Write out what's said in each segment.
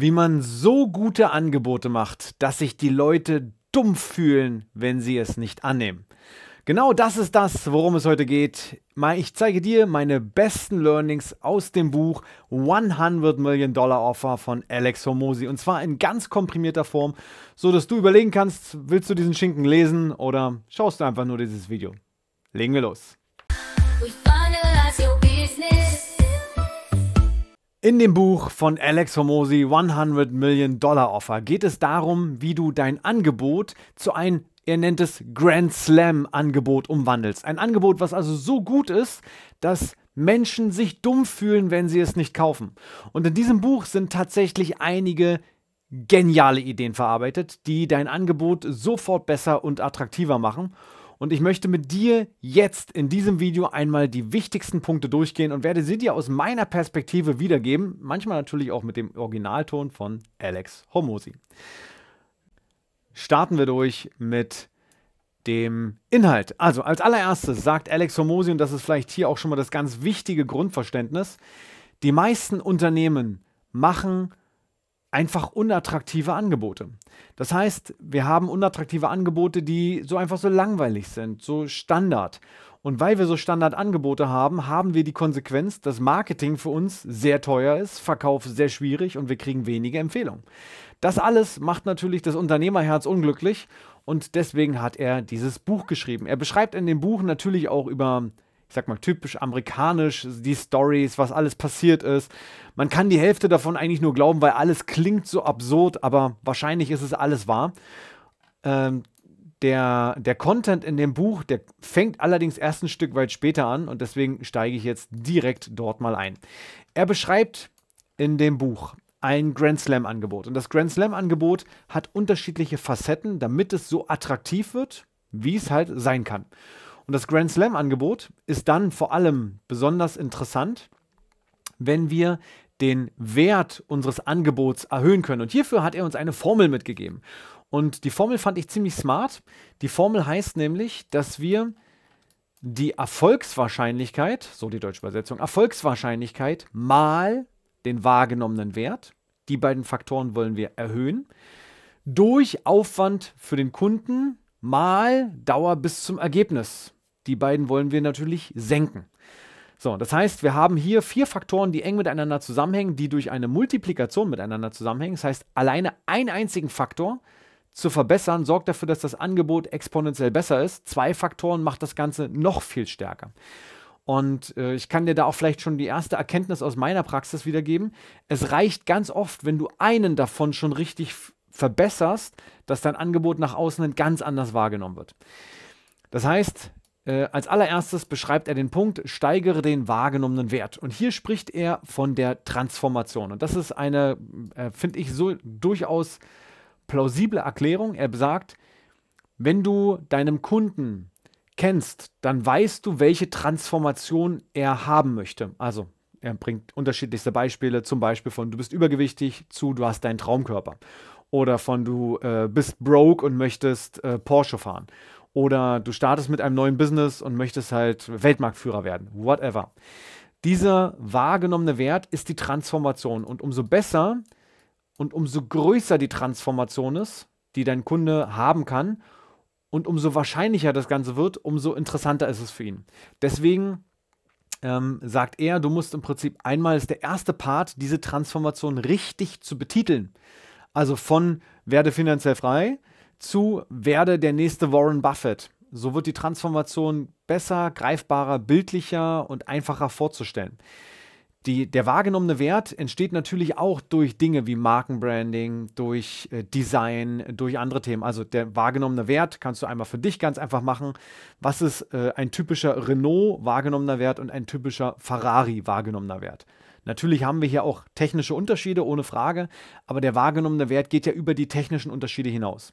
wie man so gute Angebote macht, dass sich die Leute dumm fühlen, wenn sie es nicht annehmen. Genau das ist das, worum es heute geht. Ich zeige dir meine besten Learnings aus dem Buch 100 Million Dollar Offer von Alex Homosi und zwar in ganz komprimierter Form, so dass du überlegen kannst, willst du diesen Schinken lesen oder schaust du einfach nur dieses Video. Legen wir los. In dem Buch von Alex Homosi 100 Million Dollar Offer geht es darum, wie du dein Angebot zu ein, er nennt es Grand Slam Angebot umwandelst. Ein Angebot, was also so gut ist, dass Menschen sich dumm fühlen, wenn sie es nicht kaufen. Und in diesem Buch sind tatsächlich einige geniale Ideen verarbeitet, die dein Angebot sofort besser und attraktiver machen. Und ich möchte mit dir jetzt in diesem Video einmal die wichtigsten Punkte durchgehen und werde sie dir aus meiner Perspektive wiedergeben. Manchmal natürlich auch mit dem Originalton von Alex Homosi. Starten wir durch mit dem Inhalt. Also als allererstes sagt Alex Homosi, und das ist vielleicht hier auch schon mal das ganz wichtige Grundverständnis, die meisten Unternehmen machen einfach unattraktive Angebote. Das heißt, wir haben unattraktive Angebote, die so einfach so langweilig sind, so Standard. Und weil wir so Standardangebote haben, haben wir die Konsequenz, dass Marketing für uns sehr teuer ist, Verkauf sehr schwierig und wir kriegen wenige Empfehlungen. Das alles macht natürlich das Unternehmerherz unglücklich und deswegen hat er dieses Buch geschrieben. Er beschreibt in dem Buch natürlich auch über ich sag mal, typisch amerikanisch, die Stories, was alles passiert ist. Man kann die Hälfte davon eigentlich nur glauben, weil alles klingt so absurd, aber wahrscheinlich ist es alles wahr. Ähm, der, der Content in dem Buch, der fängt allerdings erst ein Stück weit später an und deswegen steige ich jetzt direkt dort mal ein. Er beschreibt in dem Buch ein Grand Slam-Angebot. Und das Grand Slam-Angebot hat unterschiedliche Facetten, damit es so attraktiv wird, wie es halt sein kann. Und das Grand Slam-Angebot ist dann vor allem besonders interessant, wenn wir den Wert unseres Angebots erhöhen können. Und hierfür hat er uns eine Formel mitgegeben. Und die Formel fand ich ziemlich smart. Die Formel heißt nämlich, dass wir die Erfolgswahrscheinlichkeit, so die deutsche Übersetzung, Erfolgswahrscheinlichkeit mal den wahrgenommenen Wert, die beiden Faktoren wollen wir erhöhen, durch Aufwand für den Kunden mal Dauer bis zum Ergebnis. Die beiden wollen wir natürlich senken. So, das heißt, wir haben hier vier Faktoren, die eng miteinander zusammenhängen, die durch eine Multiplikation miteinander zusammenhängen. Das heißt, alleine einen einzigen Faktor zu verbessern, sorgt dafür, dass das Angebot exponentiell besser ist. Zwei Faktoren macht das Ganze noch viel stärker. Und äh, ich kann dir da auch vielleicht schon die erste Erkenntnis aus meiner Praxis wiedergeben. Es reicht ganz oft, wenn du einen davon schon richtig verbesserst, dass dein Angebot nach außen ganz anders wahrgenommen wird. Das heißt, äh, als allererstes beschreibt er den Punkt, steigere den wahrgenommenen Wert. Und hier spricht er von der Transformation. Und das ist eine, äh, finde ich, so durchaus plausible Erklärung. Er sagt, wenn du deinem Kunden kennst, dann weißt du, welche Transformation er haben möchte. Also er bringt unterschiedlichste Beispiele, zum Beispiel von du bist übergewichtig zu du hast deinen Traumkörper oder von du äh, bist broke und möchtest äh, Porsche fahren oder du startest mit einem neuen Business und möchtest halt Weltmarktführer werden. Whatever. Dieser wahrgenommene Wert ist die Transformation. Und umso besser und umso größer die Transformation ist, die dein Kunde haben kann, und umso wahrscheinlicher das Ganze wird, umso interessanter ist es für ihn. Deswegen ähm, sagt er, du musst im Prinzip einmal ist der erste Part, diese Transformation richtig zu betiteln. Also von werde finanziell frei zu werde der nächste Warren Buffett. So wird die Transformation besser, greifbarer, bildlicher und einfacher vorzustellen. Die, der wahrgenommene Wert entsteht natürlich auch durch Dinge wie Markenbranding, durch äh, Design, durch andere Themen. Also der wahrgenommene Wert kannst du einmal für dich ganz einfach machen. Was ist äh, ein typischer Renault wahrgenommener Wert und ein typischer Ferrari wahrgenommener Wert? Natürlich haben wir hier auch technische Unterschiede, ohne Frage, aber der wahrgenommene Wert geht ja über die technischen Unterschiede hinaus.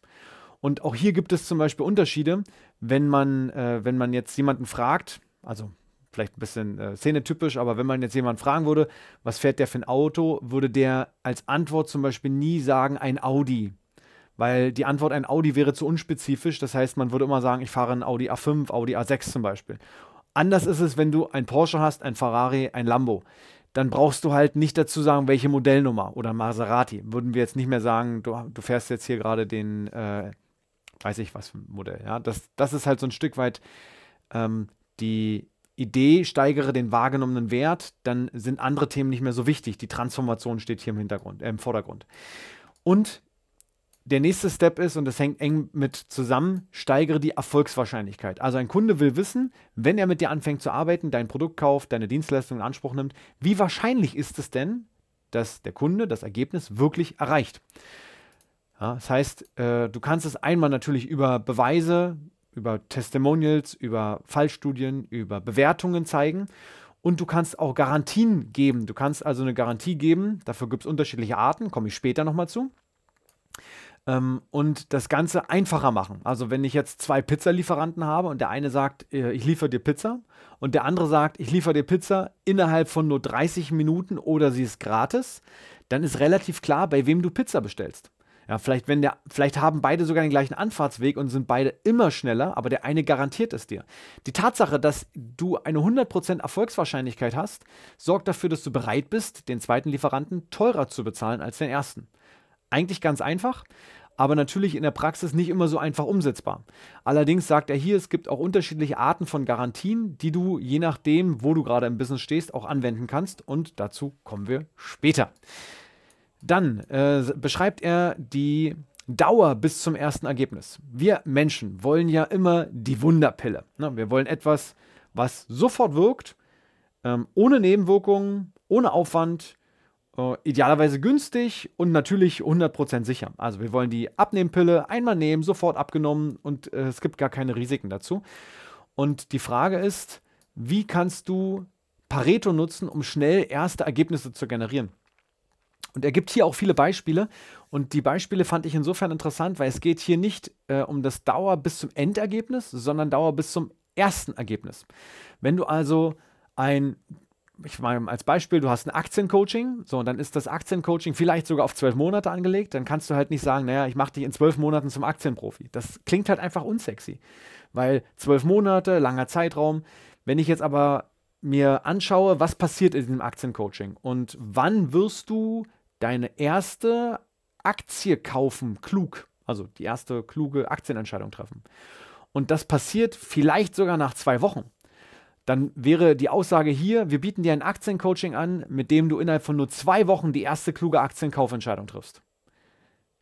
Und auch hier gibt es zum Beispiel Unterschiede, wenn man, äh, wenn man jetzt jemanden fragt, also vielleicht ein bisschen äh, szenetypisch, aber wenn man jetzt jemanden fragen würde, was fährt der für ein Auto, würde der als Antwort zum Beispiel nie sagen, ein Audi. Weil die Antwort ein Audi wäre zu unspezifisch. Das heißt, man würde immer sagen, ich fahre einen Audi A5, Audi A6 zum Beispiel. Anders ist es, wenn du ein Porsche hast, ein Ferrari, ein Lambo. Dann brauchst du halt nicht dazu sagen, welche Modellnummer oder Maserati. Würden wir jetzt nicht mehr sagen, du, du fährst jetzt hier gerade den äh, weiß ich was für ein Modell. Ja? Das, das ist halt so ein Stück weit ähm, die Idee, steigere den wahrgenommenen Wert, dann sind andere Themen nicht mehr so wichtig. Die Transformation steht hier im Hintergrund, äh, im Vordergrund. Und der nächste Step ist, und das hängt eng mit zusammen, steigere die Erfolgswahrscheinlichkeit. Also ein Kunde will wissen, wenn er mit dir anfängt zu arbeiten, dein Produkt kauft, deine Dienstleistung in Anspruch nimmt, wie wahrscheinlich ist es denn, dass der Kunde das Ergebnis wirklich erreicht? Ja, das heißt, äh, du kannst es einmal natürlich über Beweise, über Testimonials, über Fallstudien, über Bewertungen zeigen und du kannst auch Garantien geben. Du kannst also eine Garantie geben, dafür gibt es unterschiedliche Arten, komme ich später nochmal zu. Ähm, und das Ganze einfacher machen. Also wenn ich jetzt zwei Pizzalieferanten habe und der eine sagt, äh, ich liefere dir Pizza und der andere sagt, ich liefere dir Pizza innerhalb von nur 30 Minuten oder sie ist gratis, dann ist relativ klar, bei wem du Pizza bestellst. Ja, vielleicht, wenn der, vielleicht haben beide sogar den gleichen Anfahrtsweg und sind beide immer schneller, aber der eine garantiert es dir. Die Tatsache, dass du eine 100% Erfolgswahrscheinlichkeit hast, sorgt dafür, dass du bereit bist, den zweiten Lieferanten teurer zu bezahlen als den ersten. Eigentlich ganz einfach, aber natürlich in der Praxis nicht immer so einfach umsetzbar. Allerdings sagt er hier, es gibt auch unterschiedliche Arten von Garantien, die du je nachdem, wo du gerade im Business stehst, auch anwenden kannst und dazu kommen wir später. Dann äh, beschreibt er die Dauer bis zum ersten Ergebnis. Wir Menschen wollen ja immer die Wunderpille. Ne? Wir wollen etwas, was sofort wirkt, ähm, ohne Nebenwirkungen, ohne Aufwand, äh, idealerweise günstig und natürlich 100% sicher. Also wir wollen die Abnehmpille einmal nehmen, sofort abgenommen und äh, es gibt gar keine Risiken dazu. Und die Frage ist, wie kannst du Pareto nutzen, um schnell erste Ergebnisse zu generieren? Und er gibt hier auch viele Beispiele. Und die Beispiele fand ich insofern interessant, weil es geht hier nicht äh, um das Dauer bis zum Endergebnis, sondern Dauer bis zum ersten Ergebnis. Wenn du also ein ich meine, als Beispiel, du hast ein Aktiencoaching, so, und dann ist das Aktiencoaching vielleicht sogar auf zwölf Monate angelegt, dann kannst du halt nicht sagen, naja, ich mache dich in zwölf Monaten zum Aktienprofi. Das klingt halt einfach unsexy, weil zwölf Monate, langer Zeitraum. Wenn ich jetzt aber mir anschaue, was passiert in diesem Aktiencoaching und wann wirst du deine erste Aktie kaufen, klug. Also die erste kluge Aktienentscheidung treffen. Und das passiert vielleicht sogar nach zwei Wochen. Dann wäre die Aussage hier, wir bieten dir ein Aktiencoaching an, mit dem du innerhalb von nur zwei Wochen die erste kluge Aktienkaufentscheidung triffst.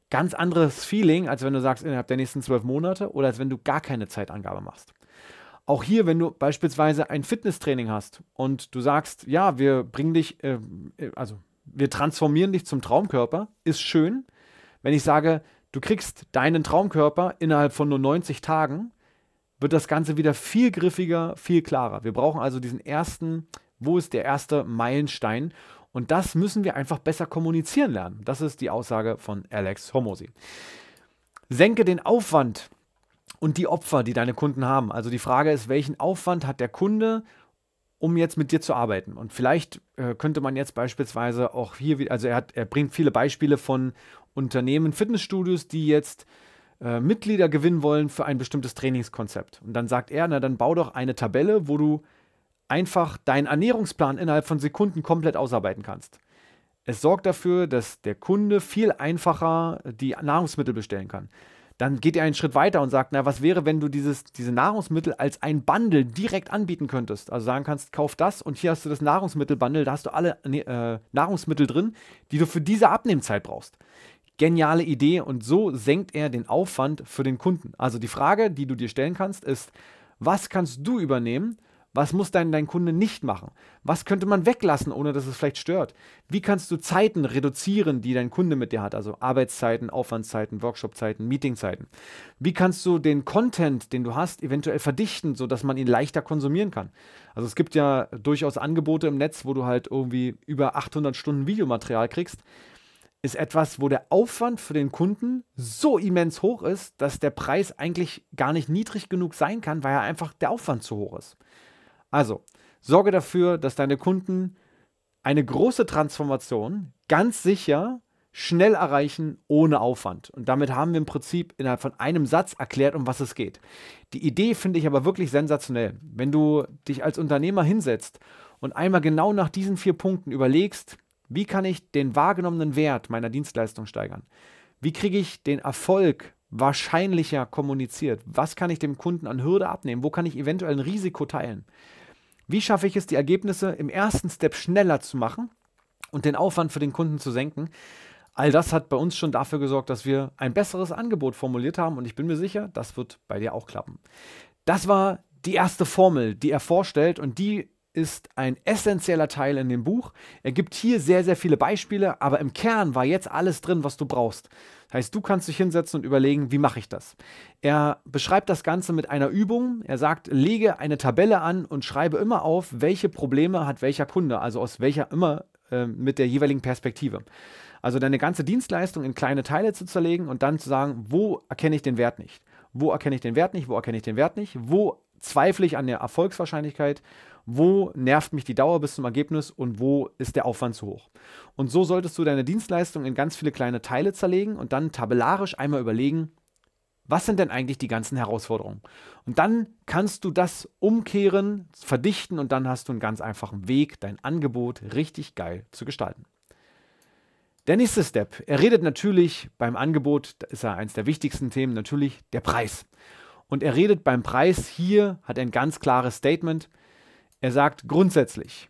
Ganz anderes Feeling, als wenn du sagst, innerhalb der nächsten zwölf Monate oder als wenn du gar keine Zeitangabe machst. Auch hier, wenn du beispielsweise ein Fitnesstraining hast und du sagst, ja, wir bringen dich, äh, äh also wir transformieren dich zum Traumkörper, ist schön. Wenn ich sage, du kriegst deinen Traumkörper innerhalb von nur 90 Tagen, wird das Ganze wieder viel griffiger, viel klarer. Wir brauchen also diesen ersten, wo ist der erste Meilenstein? Und das müssen wir einfach besser kommunizieren lernen. Das ist die Aussage von Alex Homosi. Senke den Aufwand und die Opfer, die deine Kunden haben. Also die Frage ist, welchen Aufwand hat der Kunde um jetzt mit dir zu arbeiten. Und vielleicht äh, könnte man jetzt beispielsweise auch hier, also er, hat, er bringt viele Beispiele von Unternehmen, Fitnessstudios, die jetzt äh, Mitglieder gewinnen wollen für ein bestimmtes Trainingskonzept. Und dann sagt er, na dann bau doch eine Tabelle, wo du einfach deinen Ernährungsplan innerhalb von Sekunden komplett ausarbeiten kannst. Es sorgt dafür, dass der Kunde viel einfacher die Nahrungsmittel bestellen kann dann geht ihr einen Schritt weiter und sagt, na, was wäre, wenn du dieses, diese Nahrungsmittel als ein Bundle direkt anbieten könntest? Also sagen kannst, kauf das und hier hast du das Nahrungsmittelbundle, da hast du alle ne, äh, Nahrungsmittel drin, die du für diese Abnehmzeit brauchst. Geniale Idee und so senkt er den Aufwand für den Kunden. Also die Frage, die du dir stellen kannst, ist, was kannst du übernehmen, was muss dein, dein Kunde nicht machen? Was könnte man weglassen, ohne dass es vielleicht stört? Wie kannst du Zeiten reduzieren, die dein Kunde mit dir hat? Also Arbeitszeiten, Aufwandszeiten, Workshopzeiten, Meetingzeiten. Wie kannst du den Content, den du hast, eventuell verdichten, sodass man ihn leichter konsumieren kann? Also es gibt ja durchaus Angebote im Netz, wo du halt irgendwie über 800 Stunden Videomaterial kriegst ist etwas, wo der Aufwand für den Kunden so immens hoch ist, dass der Preis eigentlich gar nicht niedrig genug sein kann, weil ja einfach der Aufwand zu hoch ist. Also, sorge dafür, dass deine Kunden eine große Transformation ganz sicher schnell erreichen ohne Aufwand. Und damit haben wir im Prinzip innerhalb von einem Satz erklärt, um was es geht. Die Idee finde ich aber wirklich sensationell. Wenn du dich als Unternehmer hinsetzt und einmal genau nach diesen vier Punkten überlegst, wie kann ich den wahrgenommenen Wert meiner Dienstleistung steigern? Wie kriege ich den Erfolg wahrscheinlicher kommuniziert? Was kann ich dem Kunden an Hürde abnehmen? Wo kann ich eventuell ein Risiko teilen? Wie schaffe ich es, die Ergebnisse im ersten Step schneller zu machen und den Aufwand für den Kunden zu senken? All das hat bei uns schon dafür gesorgt, dass wir ein besseres Angebot formuliert haben und ich bin mir sicher, das wird bei dir auch klappen. Das war die erste Formel, die er vorstellt und die ist ein essentieller Teil in dem Buch. Er gibt hier sehr, sehr viele Beispiele, aber im Kern war jetzt alles drin, was du brauchst. Heißt, du kannst dich hinsetzen und überlegen, wie mache ich das? Er beschreibt das Ganze mit einer Übung. Er sagt, lege eine Tabelle an und schreibe immer auf, welche Probleme hat welcher Kunde, also aus welcher immer äh, mit der jeweiligen Perspektive. Also deine ganze Dienstleistung in kleine Teile zu zerlegen und dann zu sagen, wo erkenne ich den Wert nicht? Wo erkenne ich den Wert nicht? Wo erkenne ich den Wert nicht? Wo zweifle ich an der Erfolgswahrscheinlichkeit, wo nervt mich die Dauer bis zum Ergebnis und wo ist der Aufwand zu hoch. Und so solltest du deine Dienstleistung in ganz viele kleine Teile zerlegen und dann tabellarisch einmal überlegen, was sind denn eigentlich die ganzen Herausforderungen? Und dann kannst du das umkehren, verdichten und dann hast du einen ganz einfachen Weg, dein Angebot richtig geil zu gestalten. Der nächste Step, er redet natürlich beim Angebot, das ist ja eins der wichtigsten Themen, natürlich der Preis. Und er redet beim Preis hier, hat ein ganz klares Statement. Er sagt grundsätzlich,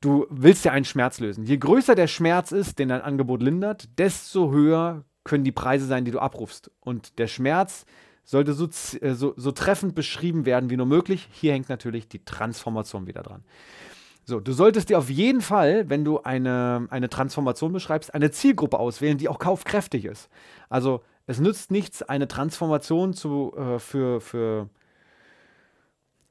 du willst ja einen Schmerz lösen. Je größer der Schmerz ist, den dein Angebot lindert, desto höher können die Preise sein, die du abrufst. Und der Schmerz sollte so, äh, so, so treffend beschrieben werden wie nur möglich. Hier hängt natürlich die Transformation wieder dran. So, du solltest dir auf jeden Fall, wenn du eine, eine Transformation beschreibst, eine Zielgruppe auswählen, die auch kaufkräftig ist. Also es nützt nichts, eine Transformation zu, äh, für, für,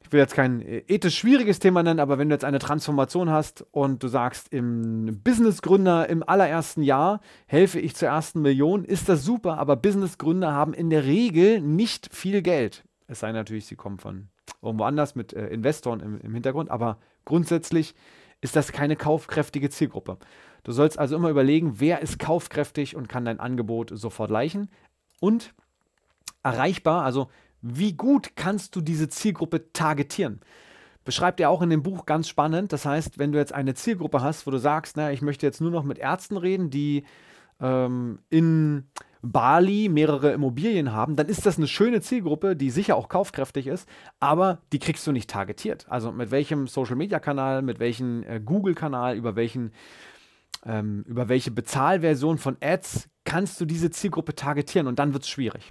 ich will jetzt kein äh, ethisch schwieriges Thema nennen, aber wenn du jetzt eine Transformation hast und du sagst, im Businessgründer im allerersten Jahr helfe ich zur ersten Million, ist das super, aber Businessgründer haben in der Regel nicht viel Geld. Es sei natürlich, sie kommen von irgendwo anders mit äh, Investoren im, im Hintergrund, aber grundsätzlich ist das keine kaufkräftige Zielgruppe. Du sollst also immer überlegen, wer ist kaufkräftig und kann dein Angebot sofort leichen. Und erreichbar, also wie gut kannst du diese Zielgruppe targetieren? Beschreibt er auch in dem Buch ganz spannend. Das heißt, wenn du jetzt eine Zielgruppe hast, wo du sagst, na, ich möchte jetzt nur noch mit Ärzten reden, die ähm, in Bali mehrere Immobilien haben, dann ist das eine schöne Zielgruppe, die sicher auch kaufkräftig ist, aber die kriegst du nicht targetiert. Also mit welchem Social-Media-Kanal, mit welchem äh, Google-Kanal, über welchen ähm, über welche Bezahlversion von Ads kannst du diese Zielgruppe targetieren und dann wird es schwierig.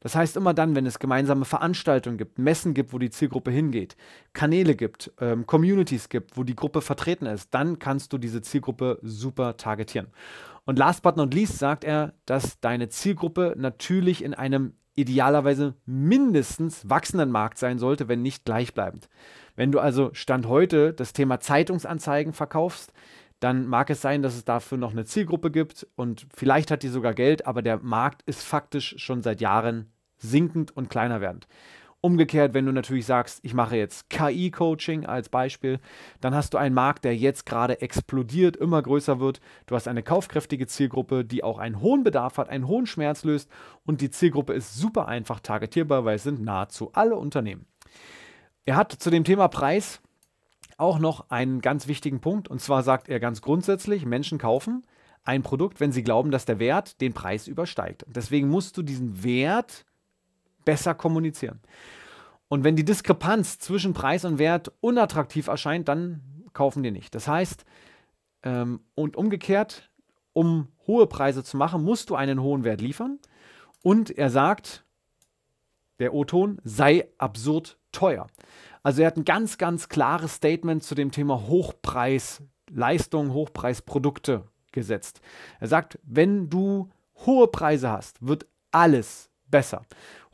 Das heißt, immer dann, wenn es gemeinsame Veranstaltungen gibt, Messen gibt, wo die Zielgruppe hingeht, Kanäle gibt, ähm, Communities gibt, wo die Gruppe vertreten ist, dann kannst du diese Zielgruppe super targetieren. Und last but not least sagt er, dass deine Zielgruppe natürlich in einem idealerweise mindestens wachsenden Markt sein sollte, wenn nicht gleichbleibend. Wenn du also Stand heute das Thema Zeitungsanzeigen verkaufst, dann mag es sein, dass es dafür noch eine Zielgruppe gibt und vielleicht hat die sogar Geld, aber der Markt ist faktisch schon seit Jahren sinkend und kleiner werdend. Umgekehrt, wenn du natürlich sagst, ich mache jetzt KI-Coaching als Beispiel, dann hast du einen Markt, der jetzt gerade explodiert, immer größer wird. Du hast eine kaufkräftige Zielgruppe, die auch einen hohen Bedarf hat, einen hohen Schmerz löst und die Zielgruppe ist super einfach targetierbar, weil es sind nahezu alle Unternehmen. Er hat zu dem Thema Preis auch noch einen ganz wichtigen Punkt. Und zwar sagt er ganz grundsätzlich, Menschen kaufen ein Produkt, wenn sie glauben, dass der Wert den Preis übersteigt. Deswegen musst du diesen Wert besser kommunizieren. Und wenn die Diskrepanz zwischen Preis und Wert unattraktiv erscheint, dann kaufen die nicht. Das heißt, ähm, und umgekehrt, um hohe Preise zu machen, musst du einen hohen Wert liefern. Und er sagt, der O-Ton sei absurd teuer. Also er hat ein ganz, ganz klares Statement zu dem Thema Hochpreisleistung, Hochpreisprodukte gesetzt. Er sagt, wenn du hohe Preise hast, wird alles besser.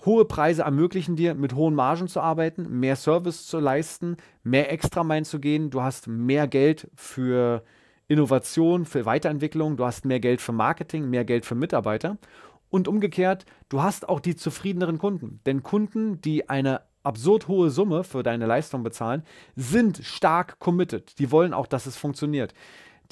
Hohe Preise ermöglichen dir, mit hohen Margen zu arbeiten, mehr Service zu leisten, mehr Extramein zu gehen. Du hast mehr Geld für Innovation, für Weiterentwicklung. Du hast mehr Geld für Marketing, mehr Geld für Mitarbeiter. Und umgekehrt, du hast auch die zufriedeneren Kunden. Denn Kunden, die eine absurd hohe Summe für deine Leistung bezahlen, sind stark committed. Die wollen auch, dass es funktioniert.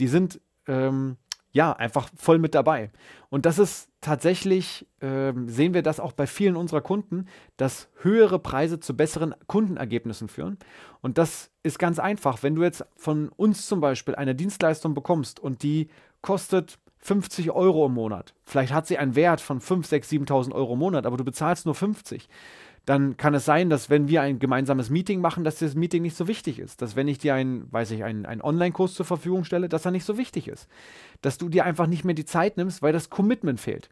Die sind ähm, ja einfach voll mit dabei. Und das ist tatsächlich, ähm, sehen wir das auch bei vielen unserer Kunden, dass höhere Preise zu besseren Kundenergebnissen führen. Und das ist ganz einfach. Wenn du jetzt von uns zum Beispiel eine Dienstleistung bekommst und die kostet 50 Euro im Monat. Vielleicht hat sie einen Wert von 5, 6, 7.000 Euro im Monat, aber du bezahlst nur 50 dann kann es sein, dass wenn wir ein gemeinsames Meeting machen, dass das Meeting nicht so wichtig ist. Dass wenn ich dir einen, weiß ich, einen, einen Online-Kurs zur Verfügung stelle, dass er nicht so wichtig ist. Dass du dir einfach nicht mehr die Zeit nimmst, weil das Commitment fehlt.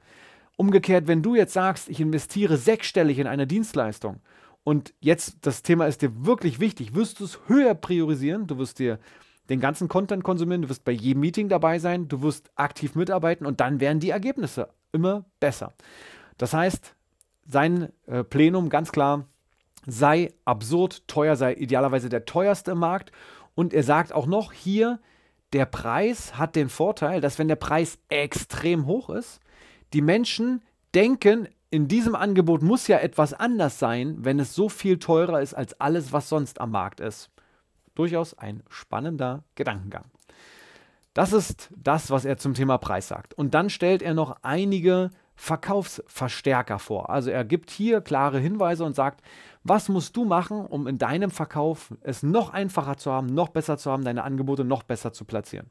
Umgekehrt, wenn du jetzt sagst, ich investiere sechsstellig in eine Dienstleistung und jetzt das Thema ist dir wirklich wichtig, wirst du es höher priorisieren, du wirst dir den ganzen Content konsumieren, du wirst bei jedem Meeting dabei sein, du wirst aktiv mitarbeiten und dann werden die Ergebnisse immer besser. Das heißt, sein äh, Plenum ganz klar, sei absurd teuer, sei idealerweise der teuerste im Markt. Und er sagt auch noch hier, der Preis hat den Vorteil, dass wenn der Preis extrem hoch ist, die Menschen denken, in diesem Angebot muss ja etwas anders sein, wenn es so viel teurer ist als alles, was sonst am Markt ist. Durchaus ein spannender Gedankengang. Das ist das, was er zum Thema Preis sagt. Und dann stellt er noch einige Verkaufsverstärker vor. Also er gibt hier klare Hinweise und sagt, was musst du machen, um in deinem Verkauf es noch einfacher zu haben, noch besser zu haben, deine Angebote noch besser zu platzieren.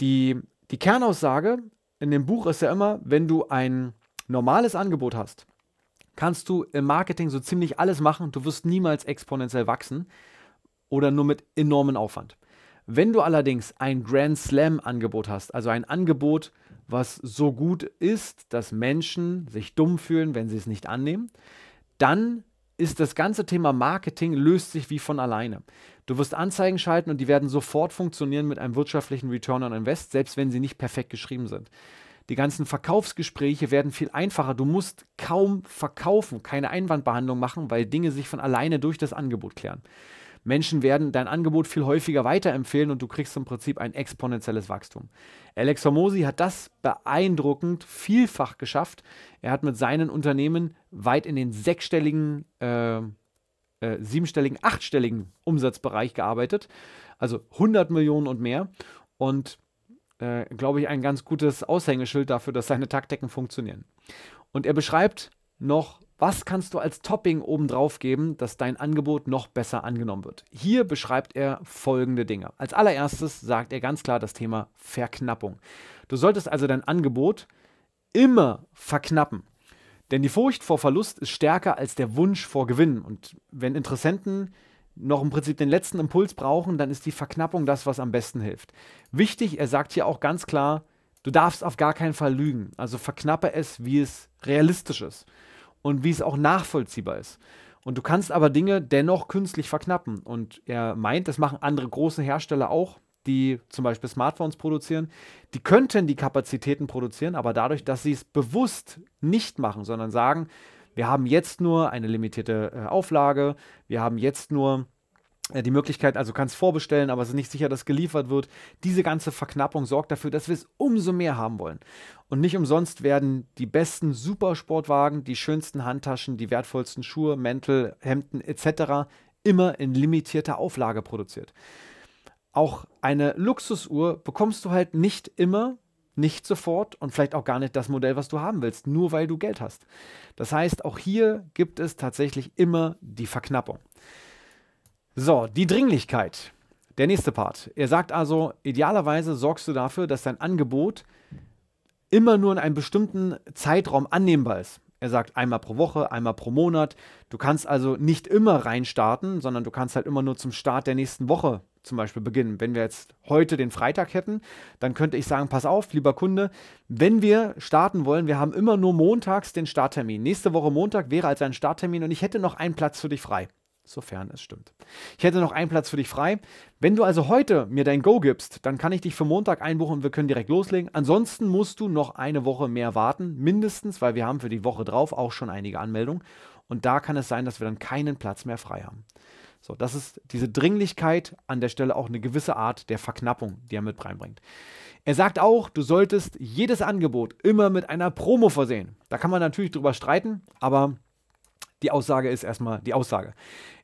Die, die Kernaussage in dem Buch ist ja immer, wenn du ein normales Angebot hast, kannst du im Marketing so ziemlich alles machen, du wirst niemals exponentiell wachsen oder nur mit enormen Aufwand. Wenn du allerdings ein Grand Slam-Angebot hast, also ein Angebot, was so gut ist, dass Menschen sich dumm fühlen, wenn sie es nicht annehmen, dann ist das ganze Thema Marketing löst sich wie von alleine. Du wirst Anzeigen schalten und die werden sofort funktionieren mit einem wirtschaftlichen Return on Invest, selbst wenn sie nicht perfekt geschrieben sind. Die ganzen Verkaufsgespräche werden viel einfacher. Du musst kaum verkaufen, keine Einwandbehandlung machen, weil Dinge sich von alleine durch das Angebot klären. Menschen werden dein Angebot viel häufiger weiterempfehlen und du kriegst im Prinzip ein exponentielles Wachstum. Alex Hormosi hat das beeindruckend vielfach geschafft. Er hat mit seinen Unternehmen weit in den sechsstelligen, äh, äh, siebenstelligen, achtstelligen Umsatzbereich gearbeitet. Also 100 Millionen und mehr. Und äh, glaube ich, ein ganz gutes Aushängeschild dafür, dass seine Taktiken funktionieren. Und er beschreibt noch was kannst du als Topping obendrauf geben, dass dein Angebot noch besser angenommen wird? Hier beschreibt er folgende Dinge. Als allererstes sagt er ganz klar das Thema Verknappung. Du solltest also dein Angebot immer verknappen. Denn die Furcht vor Verlust ist stärker als der Wunsch vor Gewinn. Und wenn Interessenten noch im Prinzip den letzten Impuls brauchen, dann ist die Verknappung das, was am besten hilft. Wichtig, er sagt hier auch ganz klar, du darfst auf gar keinen Fall lügen. Also verknappe es, wie es realistisch ist und wie es auch nachvollziehbar ist. Und du kannst aber Dinge dennoch künstlich verknappen. Und er meint, das machen andere große Hersteller auch, die zum Beispiel Smartphones produzieren. Die könnten die Kapazitäten produzieren, aber dadurch, dass sie es bewusst nicht machen, sondern sagen, wir haben jetzt nur eine limitierte äh, Auflage, wir haben jetzt nur äh, die Möglichkeit, also kannst vorbestellen, aber es ist nicht sicher, dass geliefert wird. Diese ganze Verknappung sorgt dafür, dass wir es umso mehr haben wollen. Und nicht umsonst werden die besten Supersportwagen, die schönsten Handtaschen, die wertvollsten Schuhe, Mäntel, Hemden etc. immer in limitierter Auflage produziert. Auch eine Luxusuhr bekommst du halt nicht immer, nicht sofort und vielleicht auch gar nicht das Modell, was du haben willst, nur weil du Geld hast. Das heißt, auch hier gibt es tatsächlich immer die Verknappung. So, die Dringlichkeit. Der nächste Part. Er sagt also, idealerweise sorgst du dafür, dass dein Angebot immer nur in einem bestimmten Zeitraum annehmbar ist. Er sagt einmal pro Woche, einmal pro Monat. Du kannst also nicht immer reinstarten, sondern du kannst halt immer nur zum Start der nächsten Woche zum Beispiel beginnen. Wenn wir jetzt heute den Freitag hätten, dann könnte ich sagen, pass auf, lieber Kunde, wenn wir starten wollen, wir haben immer nur montags den Starttermin. Nächste Woche Montag wäre als ein Starttermin und ich hätte noch einen Platz für dich frei sofern es stimmt. Ich hätte noch einen Platz für dich frei. Wenn du also heute mir dein Go gibst, dann kann ich dich für Montag einbuchen und wir können direkt loslegen. Ansonsten musst du noch eine Woche mehr warten, mindestens, weil wir haben für die Woche drauf auch schon einige Anmeldungen. Und da kann es sein, dass wir dann keinen Platz mehr frei haben. So, das ist diese Dringlichkeit an der Stelle auch eine gewisse Art der Verknappung, die er mit reinbringt. Er sagt auch, du solltest jedes Angebot immer mit einer Promo versehen. Da kann man natürlich drüber streiten, aber die Aussage ist erstmal die Aussage.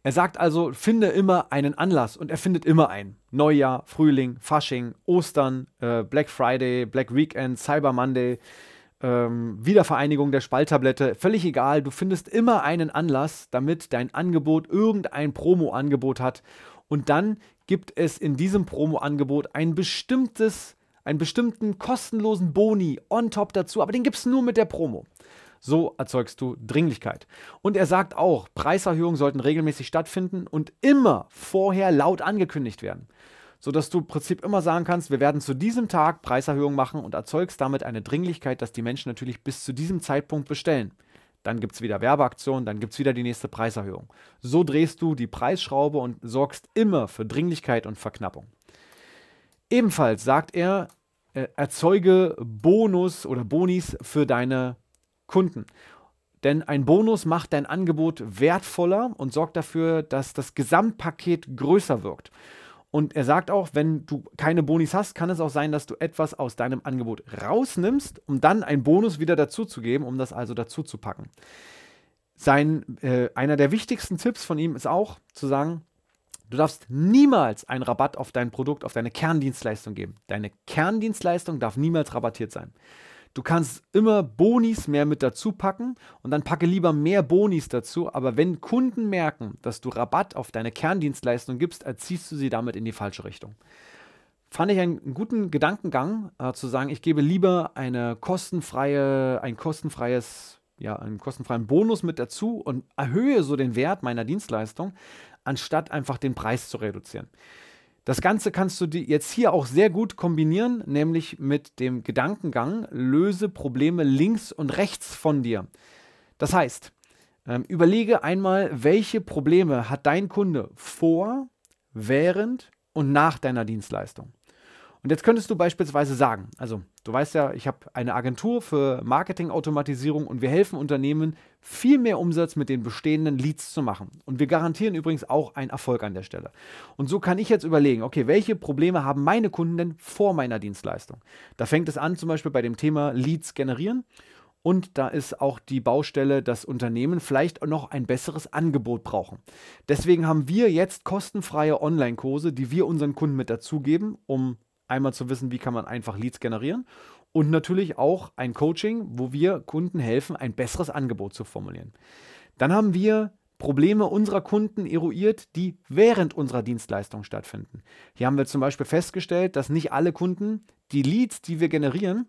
Er sagt also, finde immer einen Anlass und er findet immer einen. Neujahr, Frühling, Fasching, Ostern, äh, Black Friday, Black Weekend, Cyber Monday, ähm, Wiedervereinigung der Spalttablette, völlig egal, du findest immer einen Anlass, damit dein Angebot irgendein Promo-Angebot hat. Und dann gibt es in diesem Promo-Angebot ein bestimmtes, einen bestimmten kostenlosen Boni on top dazu, aber den gibt es nur mit der Promo. So erzeugst du Dringlichkeit. Und er sagt auch, Preiserhöhungen sollten regelmäßig stattfinden und immer vorher laut angekündigt werden. Sodass du im Prinzip immer sagen kannst, wir werden zu diesem Tag Preiserhöhungen machen und erzeugst damit eine Dringlichkeit, dass die Menschen natürlich bis zu diesem Zeitpunkt bestellen. Dann gibt es wieder Werbeaktionen, dann gibt es wieder die nächste Preiserhöhung. So drehst du die Preisschraube und sorgst immer für Dringlichkeit und Verknappung. Ebenfalls sagt er, äh, erzeuge Bonus oder Bonis für deine Kunden. Denn ein Bonus macht dein Angebot wertvoller und sorgt dafür, dass das Gesamtpaket größer wirkt. Und er sagt auch, wenn du keine Bonis hast, kann es auch sein, dass du etwas aus deinem Angebot rausnimmst, um dann einen Bonus wieder dazuzugeben, um das also dazuzupacken. Sein, äh, einer der wichtigsten Tipps von ihm ist auch zu sagen, du darfst niemals einen Rabatt auf dein Produkt, auf deine Kerndienstleistung geben. Deine Kerndienstleistung darf niemals rabattiert sein. Du kannst immer Bonis mehr mit dazu packen und dann packe lieber mehr Bonis dazu. Aber wenn Kunden merken, dass du Rabatt auf deine Kerndienstleistung gibst, erziehst du sie damit in die falsche Richtung. Fand ich einen guten Gedankengang, äh, zu sagen, ich gebe lieber eine kostenfreie, ein kostenfreies, ja, einen kostenfreien Bonus mit dazu und erhöhe so den Wert meiner Dienstleistung, anstatt einfach den Preis zu reduzieren. Das Ganze kannst du jetzt hier auch sehr gut kombinieren, nämlich mit dem Gedankengang, löse Probleme links und rechts von dir. Das heißt, ähm, überlege einmal, welche Probleme hat dein Kunde vor, während und nach deiner Dienstleistung. Und jetzt könntest du beispielsweise sagen, also du weißt ja, ich habe eine Agentur für Marketingautomatisierung und wir helfen Unternehmen, viel mehr Umsatz mit den bestehenden Leads zu machen. Und wir garantieren übrigens auch einen Erfolg an der Stelle. Und so kann ich jetzt überlegen, okay, welche Probleme haben meine Kunden denn vor meiner Dienstleistung? Da fängt es an zum Beispiel bei dem Thema Leads generieren. Und da ist auch die Baustelle, dass Unternehmen vielleicht noch ein besseres Angebot brauchen. Deswegen haben wir jetzt kostenfreie Online-Kurse, die wir unseren Kunden mit dazugeben, um einmal zu wissen, wie kann man einfach Leads generieren und natürlich auch ein Coaching, wo wir Kunden helfen, ein besseres Angebot zu formulieren. Dann haben wir Probleme unserer Kunden eruiert, die während unserer Dienstleistung stattfinden. Hier haben wir zum Beispiel festgestellt, dass nicht alle Kunden die Leads, die wir generieren,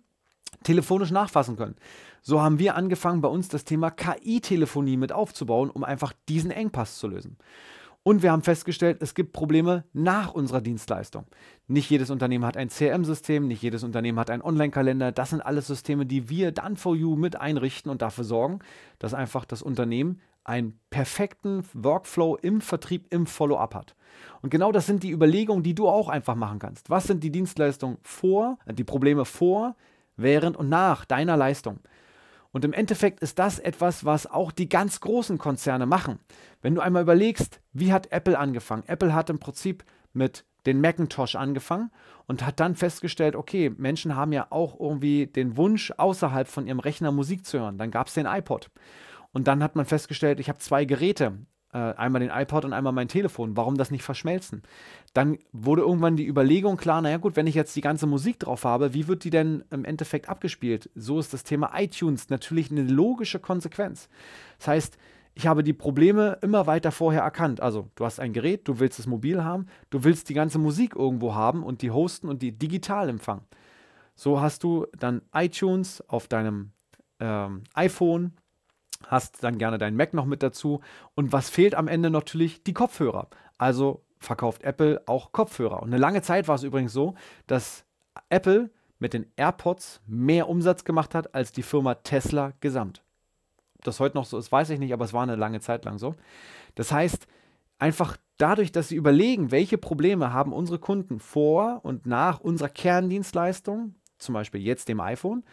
telefonisch nachfassen können. So haben wir angefangen, bei uns das Thema KI-Telefonie mit aufzubauen, um einfach diesen Engpass zu lösen. Und wir haben festgestellt, es gibt Probleme nach unserer Dienstleistung. Nicht jedes Unternehmen hat ein CRM-System, nicht jedes Unternehmen hat einen Online-Kalender. Das sind alles Systeme, die wir dann for you mit einrichten und dafür sorgen, dass einfach das Unternehmen einen perfekten Workflow im Vertrieb, im Follow-up hat. Und genau das sind die Überlegungen, die du auch einfach machen kannst. Was sind die Dienstleistungen vor, äh, die Probleme vor, während und nach deiner Leistung? Und im Endeffekt ist das etwas, was auch die ganz großen Konzerne machen. Wenn du einmal überlegst, wie hat Apple angefangen? Apple hat im Prinzip mit den Macintosh angefangen und hat dann festgestellt, okay, Menschen haben ja auch irgendwie den Wunsch, außerhalb von ihrem Rechner Musik zu hören. Dann gab es den iPod. Und dann hat man festgestellt, ich habe zwei Geräte, äh, einmal den iPod und einmal mein Telefon. Warum das nicht verschmelzen? dann wurde irgendwann die Überlegung klar, naja gut, wenn ich jetzt die ganze Musik drauf habe, wie wird die denn im Endeffekt abgespielt? So ist das Thema iTunes natürlich eine logische Konsequenz. Das heißt, ich habe die Probleme immer weiter vorher erkannt. Also, du hast ein Gerät, du willst es mobil haben, du willst die ganze Musik irgendwo haben und die hosten und die digital empfangen. So hast du dann iTunes auf deinem ähm, iPhone, hast dann gerne deinen Mac noch mit dazu. Und was fehlt am Ende natürlich? Die Kopfhörer. Also verkauft Apple auch Kopfhörer. Und eine lange Zeit war es übrigens so, dass Apple mit den AirPods mehr Umsatz gemacht hat als die Firma Tesla gesamt. Ob das heute noch so ist, weiß ich nicht, aber es war eine lange Zeit lang so. Das heißt, einfach dadurch, dass sie überlegen, welche Probleme haben unsere Kunden vor und nach unserer Kerndienstleistung, zum Beispiel jetzt dem iPhone,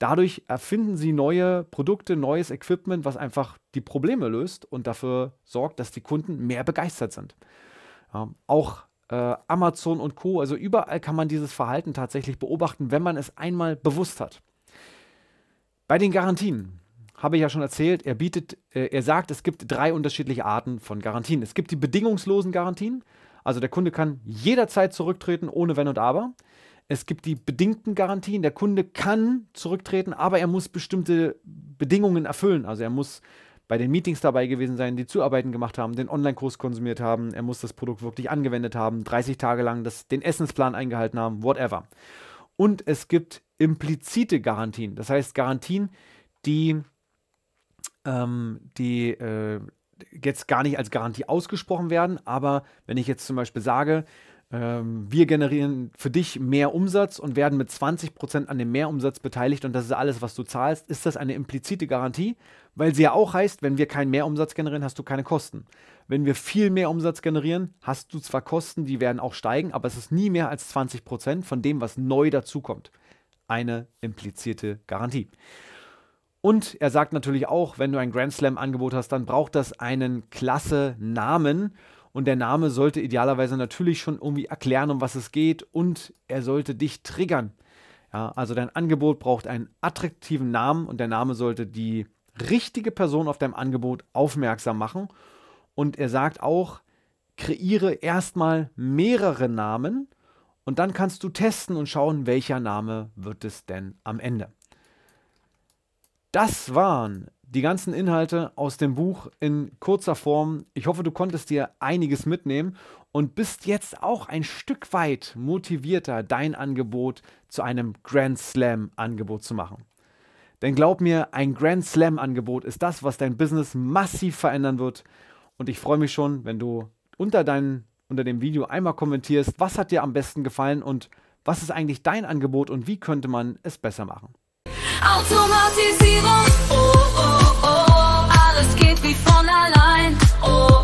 dadurch erfinden sie neue Produkte, neues Equipment, was einfach die Probleme löst und dafür sorgt, dass die Kunden mehr begeistert sind. Ja, ähm, auch äh, Amazon und Co. Also überall kann man dieses Verhalten tatsächlich beobachten, wenn man es einmal bewusst hat. Bei den Garantien habe ich ja schon erzählt, er bietet, äh, er sagt, es gibt drei unterschiedliche Arten von Garantien. Es gibt die bedingungslosen Garantien, also der Kunde kann jederzeit zurücktreten ohne Wenn und Aber. Es gibt die bedingten Garantien, der Kunde kann zurücktreten, aber er muss bestimmte Bedingungen erfüllen. Also er muss bei den Meetings dabei gewesen sein, die Zuarbeiten gemacht haben, den Online-Kurs konsumiert haben, er muss das Produkt wirklich angewendet haben, 30 Tage lang das, den Essensplan eingehalten haben, whatever. Und es gibt implizite Garantien, das heißt Garantien, die, ähm, die äh, jetzt gar nicht als Garantie ausgesprochen werden, aber wenn ich jetzt zum Beispiel sage, ähm, wir generieren für dich mehr Umsatz und werden mit 20% an dem Mehrumsatz beteiligt und das ist alles, was du zahlst, ist das eine implizite Garantie, weil sie ja auch heißt, wenn wir keinen Mehrumsatz generieren, hast du keine Kosten. Wenn wir viel mehr Umsatz generieren, hast du zwar Kosten, die werden auch steigen, aber es ist nie mehr als 20% von dem, was neu dazukommt. Eine implizite Garantie. Und er sagt natürlich auch, wenn du ein Grand Slam-Angebot hast, dann braucht das einen klasse Namen und der Name sollte idealerweise natürlich schon irgendwie erklären, um was es geht und er sollte dich triggern. Ja, also dein Angebot braucht einen attraktiven Namen und der Name sollte die richtige Person auf deinem Angebot aufmerksam machen. Und er sagt auch, kreiere erstmal mehrere Namen und dann kannst du testen und schauen, welcher Name wird es denn am Ende. Das waren die ganzen Inhalte aus dem Buch in kurzer Form. Ich hoffe, du konntest dir einiges mitnehmen und bist jetzt auch ein Stück weit motivierter, dein Angebot zu einem Grand Slam-Angebot zu machen. Denn glaub mir, ein Grand Slam-Angebot ist das, was dein Business massiv verändern wird. Und ich freue mich schon, wenn du unter, dein, unter dem Video einmal kommentierst, was hat dir am besten gefallen und was ist eigentlich dein Angebot und wie könnte man es besser machen. Automatisierung irgendwie von allein. Oh.